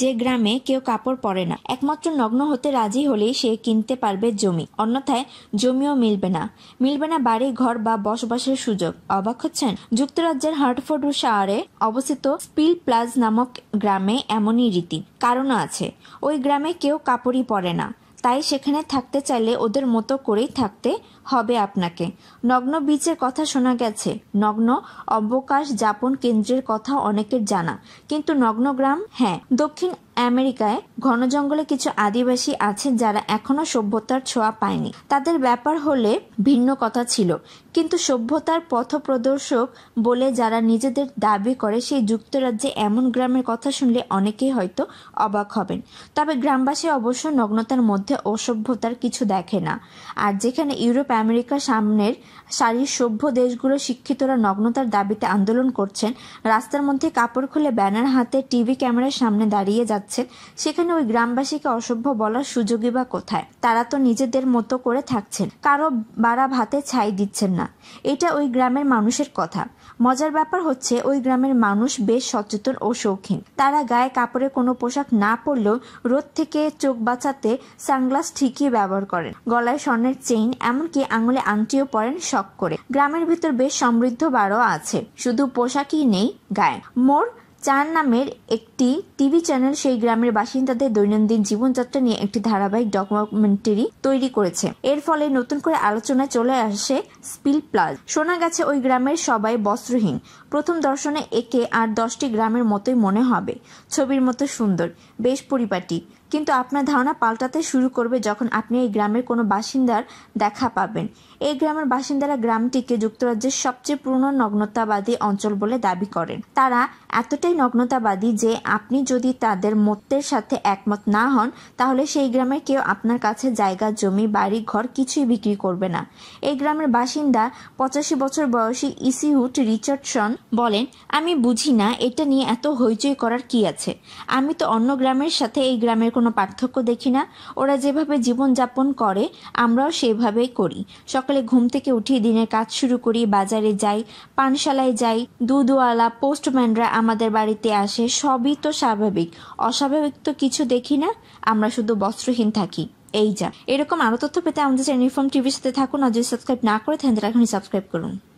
যে গ্রামে কেউ কাপড় পরে না একমাত্র নগ্ন হতে রাজি হলেই সে কিনতে পারবে জমি অন্যথায় জমিও মিলবে না মিলবে না বাড়ি ঘর বা বসবাসের সুযোগ অবাক হচ্ছেন যুক্তরাজ্যের হার্টফোর্ড শহরে অবস্থিত স্পিল প্লাজ নামক গ্রামে এমনই রীতি কারণ আছে ওই গ্রামে কেউ কাপড়ই পরে না তাই সেখানে থাকতে চাইলে ওদের মতো করেই থাকতে হবে আপনাকে নগ্ন বীচের কথা শোনা গেছে নগ্ন অবকাশ যাপন কেন্দ্রের কথা অনেকের জানা কিন্তু নগ্নগ্রাম হ্যাঁ দক্ষিণ আমেরিকায় ঘন জঙ্গলে কিছু আদিবাসী আছেন যারা এখনো সভ্যতার ছোঁয়া পায়নি তাদের ব্যাপার হলে ভিন্ন কথা ছিল কিন্তু সভ্যতার পথপ্রদর্শক বলে যারা নিজেদের দাবি করে সেই যুক্তরাজ্যে এমন গ্রামের কথা শুনলে অনেকেই হয়তো অবাক হবেন তবে গ্রামবাসী অবশ্য নগ্নতার মধ্যে অসভ্যতার কিছু দেখে না আর যেখানে ইউরোপ আমেরিকার সামনের সারির সভ্য দেশগুলো শিক্ষিতরা নগ্নতার দাবিতে আন্দোলন করছেন রাস্তার মধ্যে কাপড় খুলে ব্যানার হাতে টিভি ক্যামেরার সামনে দাঁড়িয়ে যাচ্ছে যাচ্ছেন সেখানে ওই গ্রামবাসীকে অসভ্য বলার সুযোগই বা কোথায় তারা তো নিজেদের মতো করে থাকছেন কারো বাড়া ভাতে ছাই দিচ্ছেন না এটা ওই গ্রামের মানুষের কথা মজার ব্যাপার হচ্ছে ওই গ্রামের মানুষ বেশ সচেতন ও শৌখিন তারা গায়ে কাপড়ে কোনো পোশাক না পরলেও রোদ থেকে চোখ বাঁচাতে সানগ্লাস ঠিকই ব্যবহার করেন গলায় স্বর্ণের চেইন এমনকি আঙুলে আংটিও পরেন শখ করে গ্রামের ভিতর বেশ সমৃদ্ধ বারো আছে শুধু পোশাকই নেই গায়ে মোর চার নামের একটি টিভি চ্যানেল সেই গ্রামের বাসিন্দাদের দৈনন্দিন জীবনযাত্রা নিয়ে একটি ধারাবাহিক ডকুমেন্টারি তৈরি করেছে এর ফলে নতুন করে আলোচনায় চলে আসে স্পিল প্লাস শোনা গেছে ওই গ্রামের সবাই বস্ত্রহীন প্রথম দর্শনে একে আর দশটি গ্রামের মতোই মনে হবে ছবির মতো সুন্দর বেশ পরিপাটি কিন্তু আপনার ধারণা পাল্টাতে শুরু করবে যখন আপনি এই গ্রামের কোনো বাসিন্দার দেখা পাবেন এই গ্রামের বাসিন্দারা গ্রামটিকে যুক্তরাজ্যের সবচেয়ে পুরনো নগ্নতাবাদী অঞ্চল বলে দাবি করেন তারা এতটাই নগ্নতাবাদী যে আপনি যদি তাদের মতের সাথে একমত না হন তাহলে সেই গ্রামের কেউ আপনার কাছে জায়গা জমি বাড়ি ঘর কিছুই বিক্রি করবে না এই গ্রামের বাসিন্দা পঁচাশি বছর বয়সী ইসিহুট রিচার্ডসন বলেন আমি বুঝি না এটা নিয়ে এত হইচই করার কি আছে আমি তো অন্য গ্রামের সাথে এই গ্রামের কোনো পার্থক্য দেখি না ওরা যেভাবে জীবন যাপন করে আমরাও সেভাবেই করি সকালে ঘুম থেকে উঠি দিনের কাজ শুরু করি বাজারে যাই পানশালায় যাই দুধওয়ালা পোস্টম্যানরা আমাদের বাড়িতে আসে সবই তো স্বাভাবিক অস্বাভাবিক তো কিছু দেখি না আমরা শুধু বস্ত্রহীন থাকি এই যা এরকম আরও তথ্য পেতে আমাদের চ্যানেল ইনফর্ম টিভির সাথে থাকুন আর যদি সাবস্ক্রাইব না করে থাকেন তাহলে এখনই সাবস্ক্রাইব করুন